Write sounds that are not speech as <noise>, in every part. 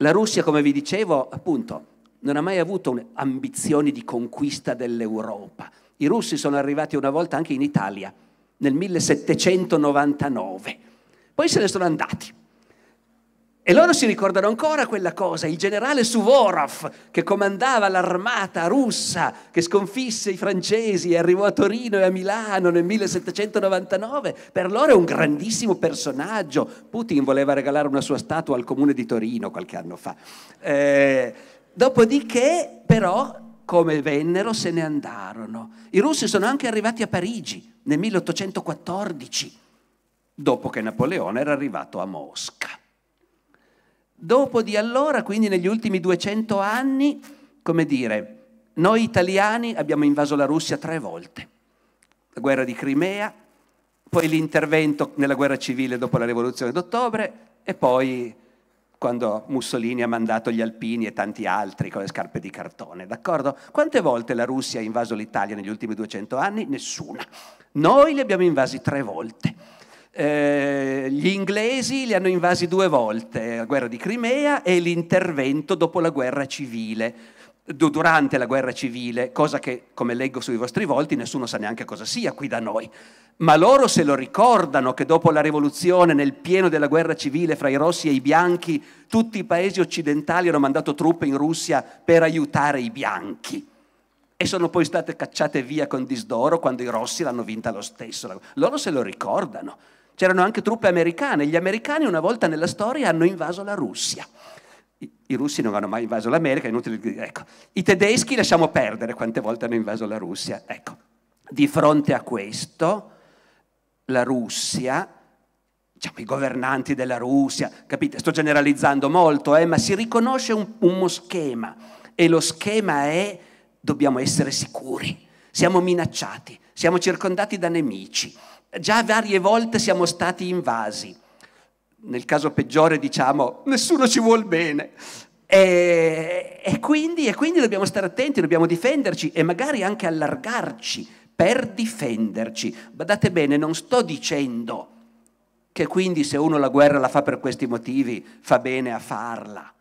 La Russia, come vi dicevo, appunto, non ha mai avuto ambizioni di conquista dell'Europa. I russi sono arrivati una volta anche in Italia, nel 1799. Poi se ne sono andati. E loro si ricordano ancora quella cosa, il generale Suvorov che comandava l'armata russa che sconfisse i francesi e arrivò a Torino e a Milano nel 1799, per loro è un grandissimo personaggio. Putin voleva regalare una sua statua al comune di Torino qualche anno fa. Eh, dopodiché però come vennero se ne andarono. I russi sono anche arrivati a Parigi nel 1814, dopo che Napoleone era arrivato a Mosca. Dopo di allora, quindi negli ultimi 200 anni, come dire, noi italiani abbiamo invaso la Russia tre volte. La guerra di Crimea, poi l'intervento nella guerra civile dopo la rivoluzione d'ottobre e poi quando Mussolini ha mandato gli alpini e tanti altri con le scarpe di cartone, d'accordo? Quante volte la Russia ha invaso l'Italia negli ultimi 200 anni? Nessuna. Noi li abbiamo invasi tre volte. Eh, gli inglesi li hanno invasi due volte, la guerra di Crimea e l'intervento dopo la guerra civile, durante la guerra civile, cosa che, come leggo sui vostri volti, nessuno sa neanche cosa sia qui da noi. Ma loro se lo ricordano che dopo la rivoluzione, nel pieno della guerra civile fra i rossi e i bianchi, tutti i paesi occidentali hanno mandato truppe in Russia per aiutare i bianchi e sono poi state cacciate via con disdoro quando i rossi l'hanno vinta lo stesso. Loro se lo ricordano. C'erano anche truppe americane. Gli americani una volta nella storia hanno invaso la Russia. I, i russi non hanno mai invaso l'America, è inutile dire. Ecco. I tedeschi lasciamo perdere quante volte hanno invaso la Russia. Ecco. Di fronte a questo, la Russia diciamo, i governanti della Russia, capite? Sto generalizzando molto, eh, ma si riconosce un, uno schema e lo schema è dobbiamo essere sicuri, siamo minacciati, siamo circondati da nemici, Già varie volte siamo stati invasi. Nel caso peggiore diciamo nessuno ci vuole bene. E, e, quindi, e quindi dobbiamo stare attenti, dobbiamo difenderci e magari anche allargarci per difenderci. Badate bene, non sto dicendo che quindi se uno la guerra la fa per questi motivi fa bene a farla.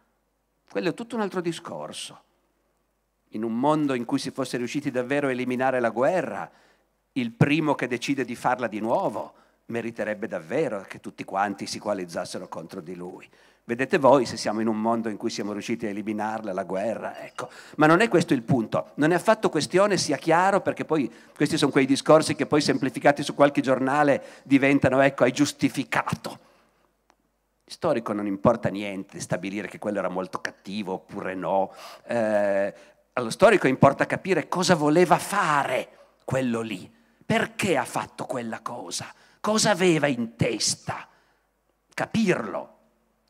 Quello è tutto un altro discorso. In un mondo in cui si fosse riusciti davvero a eliminare la guerra, il primo che decide di farla di nuovo meriterebbe davvero che tutti quanti si coalizzassero contro di lui. Vedete voi se siamo in un mondo in cui siamo riusciti a eliminarla, la guerra, ecco. Ma non è questo il punto, non è affatto questione, sia chiaro, perché poi questi sono quei discorsi che poi semplificati su qualche giornale diventano, ecco, hai giustificato. Storico non importa niente stabilire che quello era molto cattivo oppure no. Eh, allo storico importa capire cosa voleva fare quello lì perché ha fatto quella cosa? Cosa aveva in testa? Capirlo.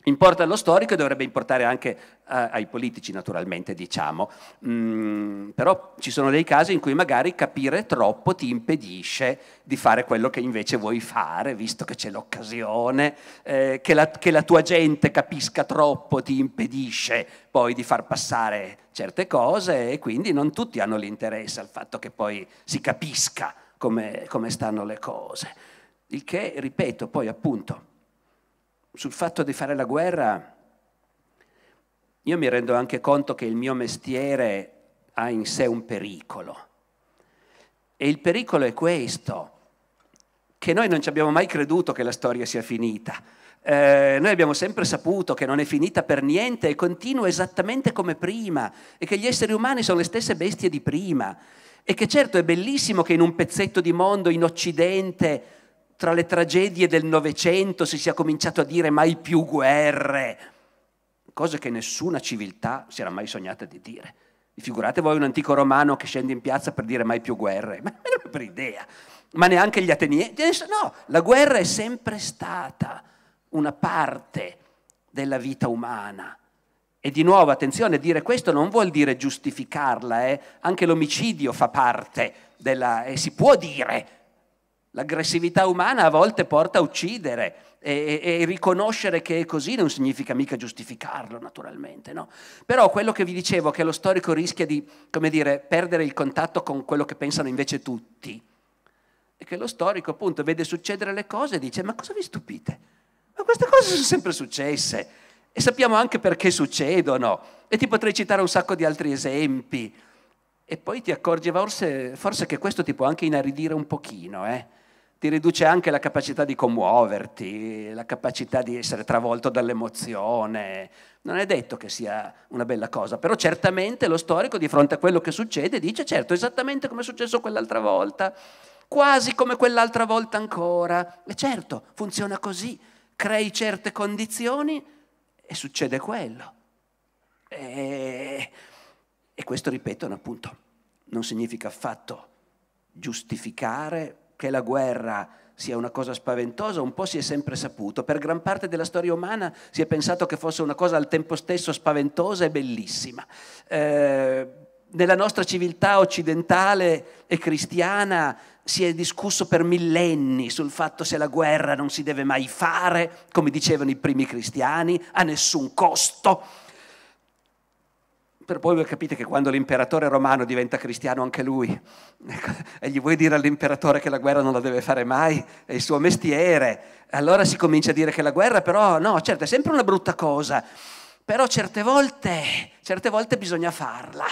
Importa allo storico e dovrebbe importare anche eh, ai politici, naturalmente, diciamo. Mm, però ci sono dei casi in cui magari capire troppo ti impedisce di fare quello che invece vuoi fare, visto che c'è l'occasione, eh, che, la, che la tua gente capisca troppo ti impedisce poi di far passare certe cose e quindi non tutti hanno l'interesse al fatto che poi si capisca come, come stanno le cose. Il che, ripeto, poi appunto, sul fatto di fare la guerra, io mi rendo anche conto che il mio mestiere ha in sé un pericolo. E il pericolo è questo, che noi non ci abbiamo mai creduto che la storia sia finita. Eh, noi abbiamo sempre saputo che non è finita per niente e continua esattamente come prima e che gli esseri umani sono le stesse bestie di prima e che certo è bellissimo che in un pezzetto di mondo in Occidente, tra le tragedie del Novecento, si sia cominciato a dire mai più guerre, cose che nessuna civiltà si era mai sognata di dire. Figurate voi un antico romano che scende in piazza per dire mai più guerre, ma non è per idea, ma neanche gli ateniesi. No, la guerra è sempre stata una parte della vita umana e di nuovo, attenzione, dire questo non vuol dire giustificarla, eh? anche l'omicidio fa parte della... e si può dire. L'aggressività umana a volte porta a uccidere e, e, e riconoscere che è così non significa mica giustificarlo, naturalmente. No? Però quello che vi dicevo, che lo storico rischia di, come dire, perdere il contatto con quello che pensano invece tutti, è che lo storico appunto vede succedere le cose e dice ma cosa vi stupite? Ma queste cose sono sempre successe e sappiamo anche perché succedono. E ti potrei citare un sacco di altri esempi. E poi ti accorgi forse, forse che questo ti può anche inaridire un pochino, eh? ti riduce anche la capacità di commuoverti, la capacità di essere travolto dall'emozione. Non è detto che sia una bella cosa, però certamente lo storico di fronte a quello che succede dice certo esattamente come è successo quell'altra volta, quasi come quell'altra volta ancora. E certo, funziona così, crei certe condizioni e succede quello. E, e questo, ripeto, appunto, non significa affatto giustificare che la guerra sia una cosa spaventosa, un po' si è sempre saputo. Per gran parte della storia umana si è pensato che fosse una cosa al tempo stesso spaventosa e bellissima. Eh, nella nostra civiltà occidentale e cristiana si è discusso per millenni sul fatto se la guerra non si deve mai fare, come dicevano i primi cristiani, a nessun costo. Per poi voi capite che quando l'imperatore romano diventa cristiano anche lui, <laughs> ecco, e gli vuoi dire all'imperatore che la guerra non la deve fare mai, è il suo mestiere, allora si comincia a dire che la guerra però, no, certo, è sempre una brutta cosa, però certe volte, certe volte bisogna farla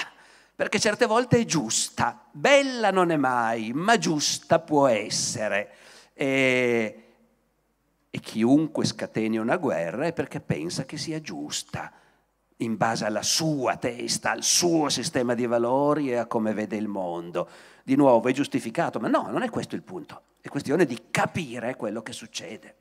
perché certe volte è giusta, bella non è mai, ma giusta può essere. E, e chiunque scateni una guerra è perché pensa che sia giusta, in base alla sua testa, al suo sistema di valori e a come vede il mondo. Di nuovo è giustificato, ma no, non è questo il punto, è questione di capire quello che succede.